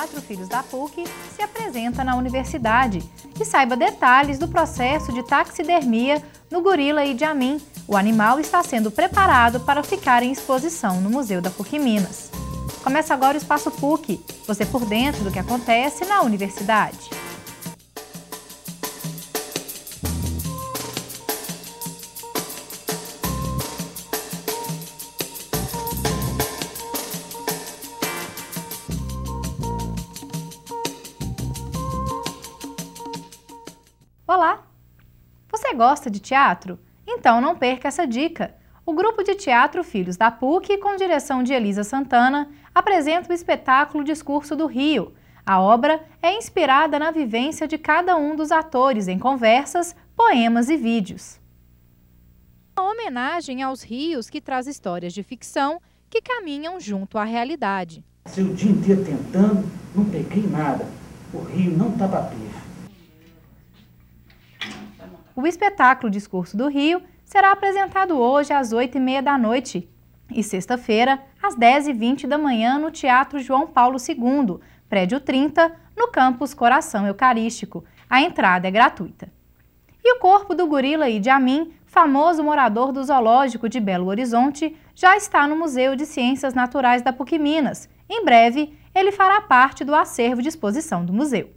quatro filhos da PUC, se apresenta na universidade e saiba detalhes do processo de taxidermia no gorila Amin. O animal está sendo preparado para ficar em exposição no Museu da PUC Minas. Começa agora o Espaço PUC, você por dentro do que acontece na universidade. gosta de teatro? Então não perca essa dica! O grupo de teatro Filhos da PUC, com direção de Elisa Santana, apresenta o espetáculo Discurso do Rio. A obra é inspirada na vivência de cada um dos atores em conversas, poemas e vídeos. Uma homenagem aos rios que traz histórias de ficção que caminham junto à realidade. Seu dia inteiro tentando, não peguei nada. O rio não estava preso. O espetáculo Discurso do Rio será apresentado hoje às 8h30 da noite e sexta-feira às 10h20 da manhã no Teatro João Paulo II, prédio 30, no campus Coração Eucarístico. A entrada é gratuita. E o corpo do gorila Idi famoso morador do zoológico de Belo Horizonte, já está no Museu de Ciências Naturais da PUC Minas. Em breve, ele fará parte do acervo de exposição do museu.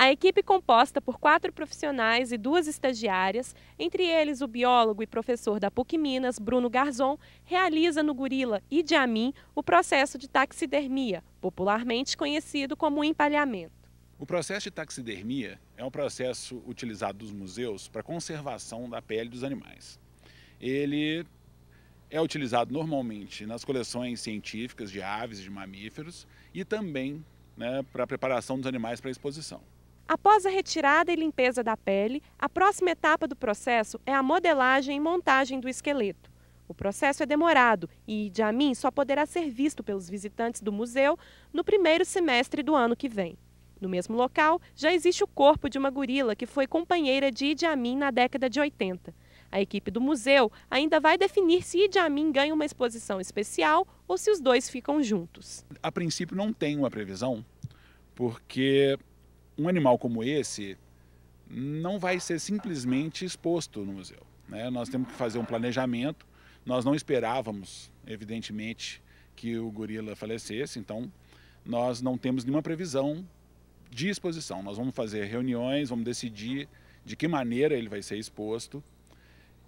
A equipe composta por quatro profissionais e duas estagiárias, entre eles o biólogo e professor da PUC Minas, Bruno Garzon, realiza no gorila Idi Amin o processo de taxidermia, popularmente conhecido como empalhamento. O processo de taxidermia é um processo utilizado nos museus para conservação da pele dos animais. Ele é utilizado normalmente nas coleções científicas de aves, e de mamíferos e também né, para a preparação dos animais para exposição. Após a retirada e limpeza da pele, a próxima etapa do processo é a modelagem e montagem do esqueleto. O processo é demorado e Jamin só poderá ser visto pelos visitantes do museu no primeiro semestre do ano que vem. No mesmo local, já existe o corpo de uma gorila que foi companheira de Idi Amin na década de 80. A equipe do museu ainda vai definir se Idi Amin ganha uma exposição especial ou se os dois ficam juntos. A princípio não tem uma previsão, porque um animal como esse não vai ser simplesmente exposto no museu. Né? Nós temos que fazer um planejamento. Nós não esperávamos, evidentemente, que o gorila falecesse, então nós não temos nenhuma previsão de exposição. Nós vamos fazer reuniões, vamos decidir de que maneira ele vai ser exposto,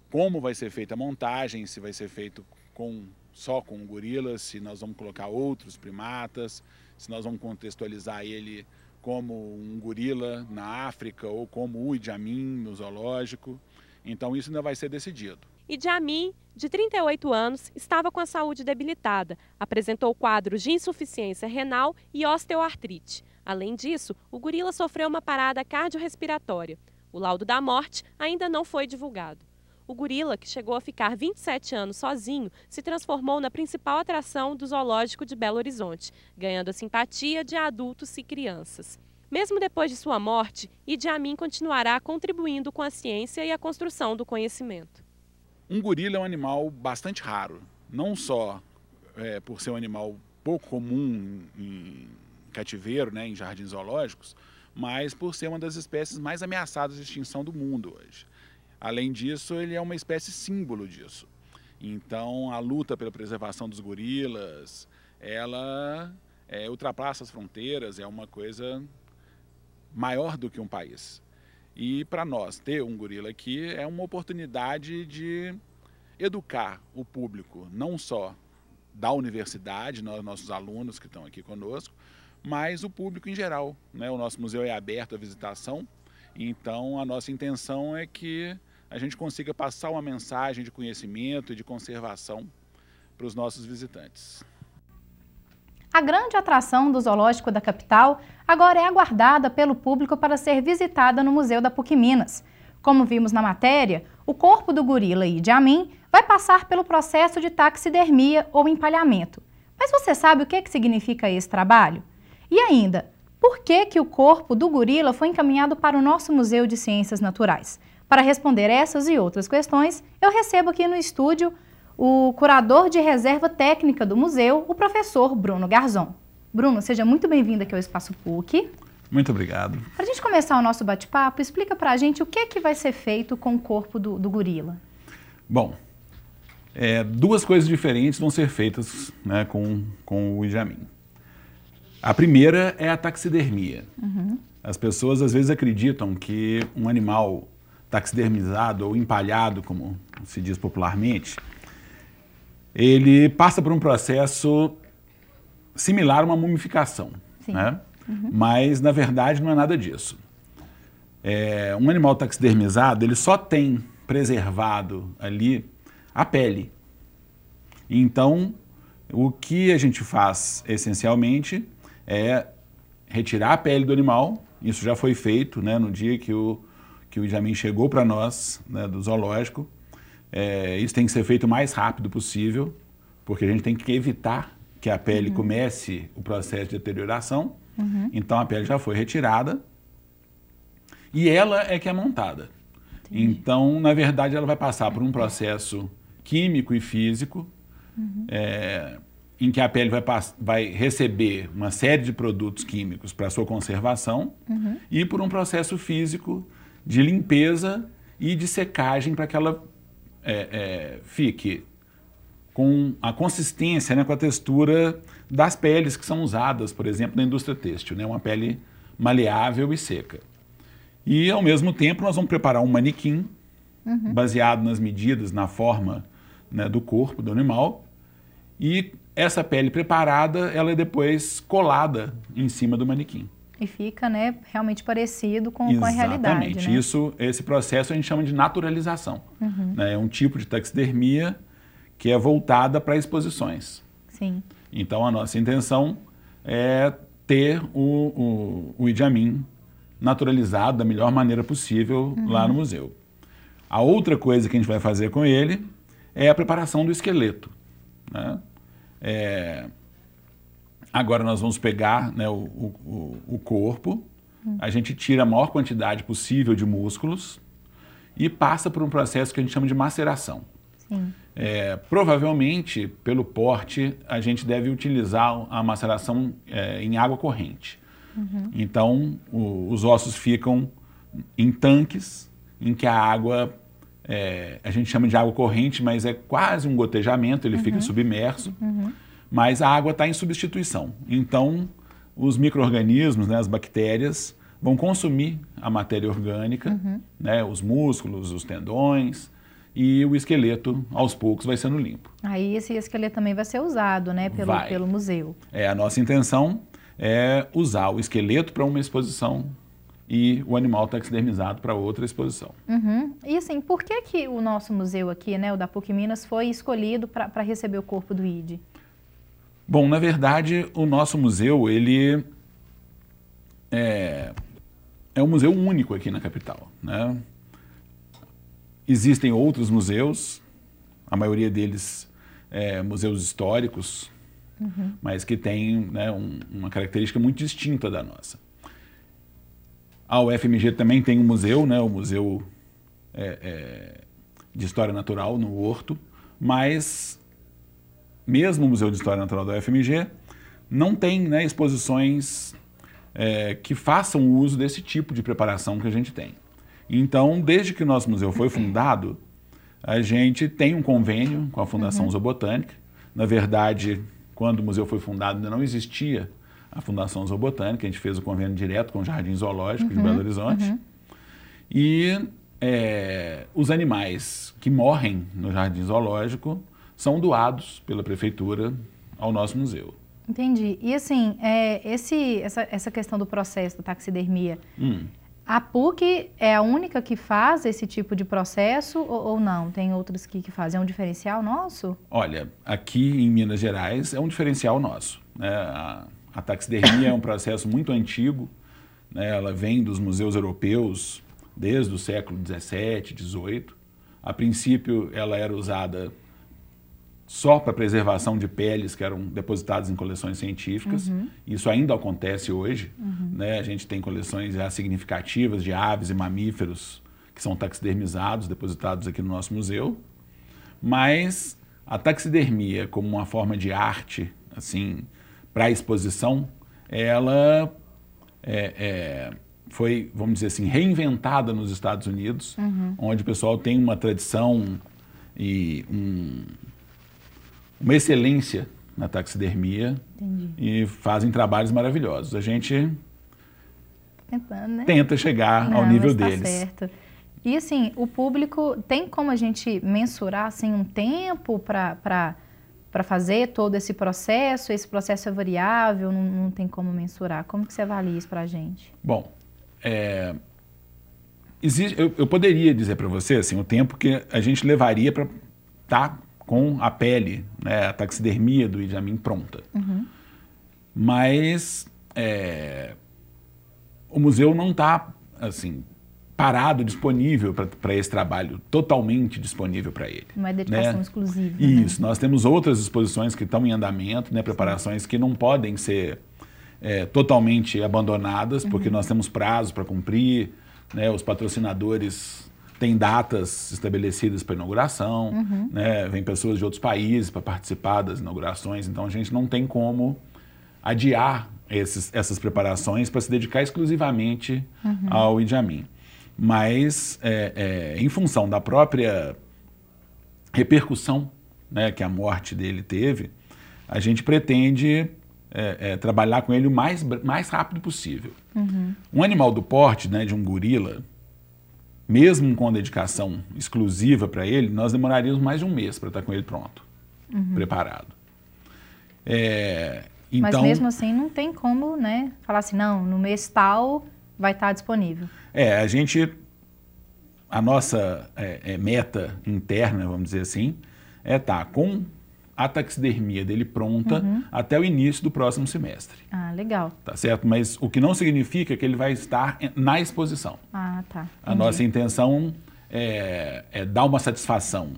como vai ser feita a montagem, se vai ser feito com só com gorilas, se nós vamos colocar outros primatas, se nós vamos contextualizar ele como um gorila na África ou como o Idjamin no zoológico. Então isso ainda vai ser decidido. Idjamin, de 38 anos, estava com a saúde debilitada, apresentou quadros de insuficiência renal e osteoartrite. Além disso, o gorila sofreu uma parada cardiorrespiratória. O laudo da morte ainda não foi divulgado o gorila, que chegou a ficar 27 anos sozinho, se transformou na principal atração do zoológico de Belo Horizonte, ganhando a simpatia de adultos e crianças. Mesmo depois de sua morte, Idi Amin continuará contribuindo com a ciência e a construção do conhecimento. Um gorila é um animal bastante raro, não só é, por ser um animal pouco comum em cativeiro, né, em jardins zoológicos, mas por ser uma das espécies mais ameaçadas de extinção do mundo hoje. Além disso, ele é uma espécie símbolo disso. Então, a luta pela preservação dos gorilas, ela é, ultrapassa as fronteiras, é uma coisa maior do que um país. E para nós, ter um gorila aqui é uma oportunidade de educar o público, não só da universidade, nossos alunos que estão aqui conosco, mas o público em geral. Né? O nosso museu é aberto à visitação, então a nossa intenção é que a gente consiga passar uma mensagem de conhecimento e de conservação para os nossos visitantes. A grande atração do Zoológico da capital agora é aguardada pelo público para ser visitada no Museu da PUC Minas. Como vimos na matéria, o corpo do gorila e de Amin vai passar pelo processo de taxidermia ou empalhamento. Mas você sabe o que, que significa esse trabalho? E ainda, por que, que o corpo do gorila foi encaminhado para o nosso Museu de Ciências Naturais? Para responder essas e outras questões, eu recebo aqui no estúdio o curador de reserva técnica do museu, o professor Bruno Garzon. Bruno, seja muito bem-vindo aqui ao Espaço PUC. Muito obrigado. Para a gente começar o nosso bate-papo, explica para a gente o que, é que vai ser feito com o corpo do, do gorila. Bom, é, duas coisas diferentes vão ser feitas né, com, com o Ijamin. A primeira é a taxidermia. Uhum. As pessoas às vezes acreditam que um animal taxidermizado ou empalhado, como se diz popularmente, ele passa por um processo similar a uma mumificação. Sim. Né? Uhum. Mas, na verdade, não é nada disso. É, um animal taxidermizado, ele só tem preservado ali a pele. Então, o que a gente faz essencialmente é retirar a pele do animal, isso já foi feito né, no dia que o que o Benjamin chegou para nós, né, do zoológico. É, isso tem que ser feito o mais rápido possível, porque a gente tem que evitar que a pele uhum. comece o processo de deterioração. Uhum. Então a pele já foi retirada e ela é que é montada. Entendi. Então, na verdade, ela vai passar por um é. processo químico e físico, uhum. é, em que a pele vai, vai, receber uma série de produtos químicos para sua conservação uhum. e por um processo físico de limpeza e de secagem para que ela é, é, fique com a consistência, né, com a textura das peles que são usadas, por exemplo, na indústria têxtil, né, uma pele maleável e seca. E, ao mesmo tempo, nós vamos preparar um manequim uhum. baseado nas medidas, na forma né, do corpo do animal. E essa pele preparada, ela é depois colada em cima do manequim e fica né, realmente parecido com, com a realidade. Exatamente. Né? Isso, esse processo a gente chama de naturalização. Uhum. Né? É um tipo de taxidermia que é voltada para exposições. Sim. Então a nossa intenção é ter o, o, o Idi Amin naturalizado da melhor maneira possível uhum. lá no museu. A outra coisa que a gente vai fazer com ele é a preparação do esqueleto. Né? É, Agora nós vamos pegar né, o, o, o corpo, a gente tira a maior quantidade possível de músculos e passa por um processo que a gente chama de maceração. É, provavelmente, pelo porte, a gente deve utilizar a maceração é, em água corrente. Uhum. Então, o, os ossos ficam em tanques em que a água, é, a gente chama de água corrente, mas é quase um gotejamento, ele uhum. fica submerso. Uhum mas a água está em substituição. Então, os micro-organismos, né, as bactérias, vão consumir a matéria orgânica, uhum. né, os músculos, os tendões, e o esqueleto, aos poucos, vai sendo limpo. Aí esse esqueleto também vai ser usado né, pelo, vai. pelo museu. É, a nossa intenção é usar o esqueleto para uma exposição e o animal taxidermizado tá para outra exposição. Uhum. E assim, por que, que o nosso museu aqui, né, o da PUC Minas, foi escolhido para receber o corpo do Ide? Bom, na verdade, o nosso museu, ele é, é um museu único aqui na capital. Né? Existem outros museus, a maioria deles é, museus históricos, uhum. mas que tem né, um, uma característica muito distinta da nossa. A UFMG também tem um museu, né, o Museu é, é, de História Natural, no Horto, mas mesmo o Museu de História Natural da UFMG, não tem né, exposições é, que façam uso desse tipo de preparação que a gente tem. Então, desde que o nosso museu foi fundado, a gente tem um convênio com a Fundação uhum. Zoobotânica. Na verdade, quando o museu foi fundado, ainda não existia a Fundação Zoobotânica, a gente fez o convênio direto com o Jardim Zoológico uhum. de Belo Horizonte. Uhum. E é, os animais que morrem no Jardim Zoológico são doados pela prefeitura ao nosso museu. Entendi. E assim, é, esse, essa, essa questão do processo da taxidermia, hum. a PUC é a única que faz esse tipo de processo ou, ou não? Tem outras que, que, fazem? É um diferencial nosso? Olha, aqui em Minas Gerais é um diferencial nosso. Né? A, a taxidermia é um processo muito antigo, né? ela vem dos museus europeus desde o século XVII, XVIII. A princípio, ela era usada só para preservação de peles que eram depositadas em coleções científicas. Uhum. Isso ainda acontece hoje. Uhum. Né? A gente tem coleções já significativas de aves e mamíferos que são taxidermizados, depositados aqui no nosso museu. Mas a taxidermia, como uma forma de arte, assim, para exposição, ela é, é, foi, vamos dizer assim, reinventada nos Estados Unidos, uhum. onde o pessoal tem uma tradição e um uma excelência na taxidermia Entendi. e fazem trabalhos maravilhosos. A gente Tentando, né? tenta chegar Não, ao nível tá deles. Certo. E assim, o público tem como a gente mensurar assim um tempo para para fazer todo esse processo, esse processo é variável, não, não, tem como mensurar. Como que você avalia isso para a gente? Bom, é, existe, eu, eu, poderia dizer para você assim, o tempo que a gente levaria para estar tá com a pele, né, a taxidermia do Amin pronta. Uhum. Mas é, o museu não está assim parado, disponível para esse trabalho, totalmente disponível para ele. Uma é né? dedicação né? exclusiva. Isso, né? nós temos outras exposições que estão em andamento, né, preparações que não podem ser é, totalmente abandonadas, porque uhum. nós temos prazo para cumprir, né, os patrocinadores tem datas estabelecidas para inauguração, uhum. né? vem pessoas de outros países para participar das inaugurações, então a gente não tem como adiar esses, essas preparações para se dedicar exclusivamente uhum. ao Idjamin. Mas, é, é, em função da própria repercussão né, que a morte dele teve, a gente pretende é, é, trabalhar com ele o mais, mais rápido possível. Uhum. Um animal do porte, né, de um gorila, mesmo com a dedicação exclusiva para ele, nós demoraríamos mais de um mês para estar tá com ele pronto, uhum. preparado. É, então, Mas mesmo assim não tem como né, falar assim, não, no mês tal vai estar tá disponível. É, a gente, a nossa é, é, meta interna, vamos dizer assim, é estar tá com a taxidermia dele pronta uhum. até o início do próximo semestre. Ah, legal. Tá certo? Mas o que não significa que ele vai estar na exposição. Ah, tá. Entendi. A nossa intenção é, é, dar uma satisfação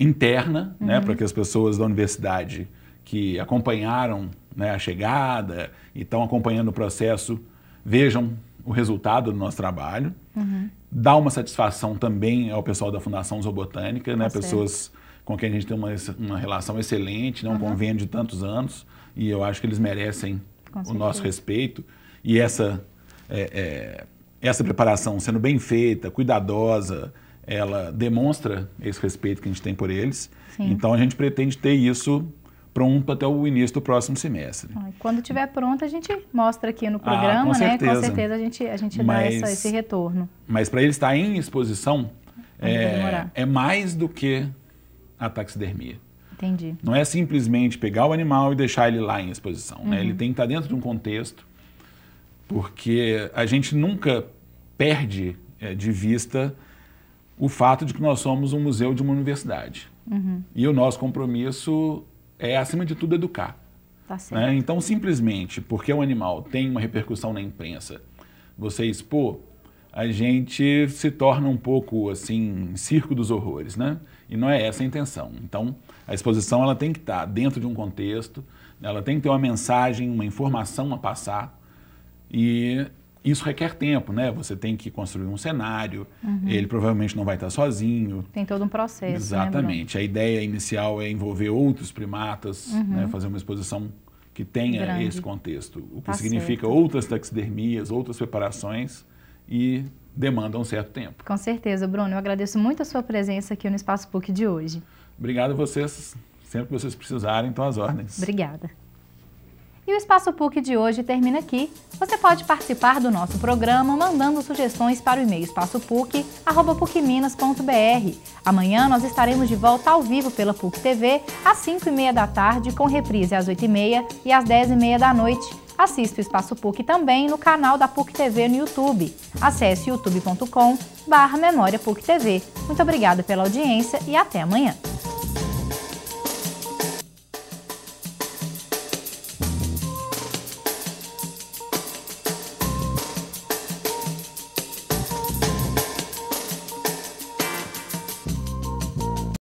interna, né, uhum. né, para que as pessoas da universidade que acompanharam né, a chegada e estão acompanhando o processo vejam o resultado do nosso trabalho. Uhum. Dá uma satisfação também ao pessoal da Fundação Zoobotânica, né? Tá pessoas com quem a gente tem uma, uma relação excelente, né? um uhum. convênio de tantos anos, e eu acho que eles merecem o nosso respeito. E essa, é, é, essa preparação sendo bem feita, cuidadosa, ela demonstra esse respeito que a gente tem por eles. Sim. Então a gente pretende ter isso pronto até o início do próximo semestre. quando tiver pronto, a gente mostra aqui no ah, programa, ah, com certeza. né? Com certeza a gente, a gente mas, dá essa, esse retorno. Mas para ele estar em exposição, é, é, mais do que a taxidermia. Entendi. Não é simplesmente pegar o animal e deixar ele lá em exposição. Uhum. Né? Ele uhum. tem que estar dentro de um contexto, porque a gente nunca perde é, de vista o fato de que nós somos um museu de uma universidade. Uhum. E o nosso compromisso é, acima de tudo, educar. Tá né? Então, simplesmente porque o animal tem uma repercussão na imprensa, você expor, a gente se torna um pouco assim, circo dos horrores, né? E não é essa a intenção. Então, a exposição ela tem que estar tá dentro de um contexto, ela tem que ter uma mensagem, uma informação a passar. E isso requer tempo, né? Você tem que construir um cenário, uhum. ele provavelmente não vai estar sozinho. Tem todo um processo. Né, Exatamente. Né, a ideia inicial é envolver outros primatas, né? uhum. né? fazer uma exposição que tenha Grande. esse contexto, o que tá significa certo. outras taxidermias, outras preparações e demanda um certo tempo. Com certeza, Bruno. Eu agradeço muito a sua presença aqui no Espaço PUC de hoje. Obrigado a vocês. Sempre que vocês precisarem, estão às ordens. Obrigada. E o Espaço PUC de hoje termina aqui. Você pode participar do nosso programa mandando sugestões para o e-mail espaçopuc.pucminas.br. Amanhã nós estaremos de volta ao vivo pela PUC TV às 5h30 da tarde, com reprise às 8h30 e às 10h30 da noite. Assista o Espaço PUC também no canal da PUC TV no YouTube. Acesse youtube.com barra Memória PUC TV. Muito obrigada pela audiência e até amanhã.